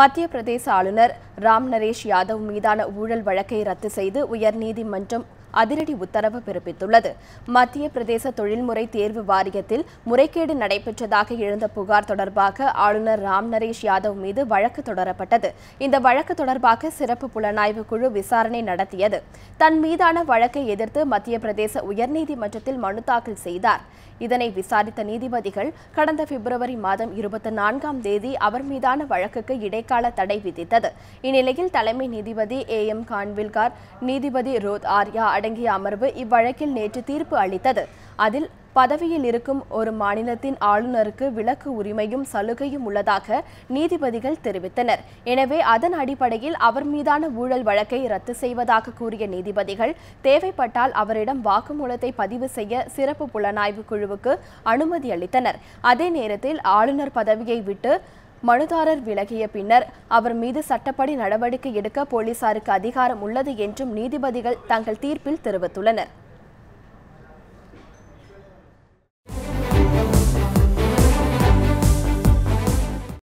மத்திய பிரதேச ஆளுநர் ராம் நரேஷ் யாதவ் மீதான ஊழல் வழக்கை ரத்து செய்து உயர்நீதிமன்றம் அதிரடி உத்தரவு பிறப்பித்துள்ளது மத்திய பிரதேச தொழில்முறை தேர்வு வாரியத்தில் முறைகேடு நடைபெற்றதாக எழுந்த புகார் தொடர்பாக ஆளுநர் ராம் நரேஷ் யாதவ் மீது வழக்கு தொடரப்பட்டது இந்த வழக்கு தொடர்பாக சிறப்பு புலனாய்வு குழு விசாரணை நடத்தியது தன் மீதான வழக்கை எதிர்த்து மத்திய பிரதேச உயர்நீதிமன்றத்தில் மனு தாக்கல் செய்தார் இதனை விசாரித்த நீதிபதிகள் கடந்த பிப்ரவரி மாதம் இருபத்தி நான்காம் தேதி அவர் மீதான வழக்குக்கு இடைக்கால தடை விதித்தது இந்நிலையில் தலைமை நீதிபதி ஏ எம் கான்வில்கார் நீதிபதி ரோத் ஆர்யா அடங்கிய அமர்வு இவ்வழக்கில் நேற்று தீர்ப்பு அளித்தது அதில் பதவியில் இருக்கும் ஒரு மாநிலத்தின் ஆளுநருக்கு விலக்கு உரிமையும் சலுகையும் உள்ளதாக நீதிபதிகள் தெரிவித்தனர் எனவே அதன் அடிப்படையில் அவர் மீதான ஊழல் வழக்கை ரத்து செய்வதாக கூறிய நீதிபதிகள் தேவைப்பட்டால் அவரிடம் வாக்குமூலத்தை பதிவு செய்ய சிறப்பு புலனாய்வு குழுவுக்கு அனுமதி அளித்தனர் அதே நேரத்தில் ஆளுநர் பதவியை விட்டு மனுதாரர் விலகிய பின்னர் அவர் மீது சட்டப்படி நடவடிக்கை எடுக்க போலீசாருக்கு அதிகாரம் உள்ளது என்றும் நீதிபதிகள் தங்கள் தீர்ப்பில் தெரிவித்துள்ளனர்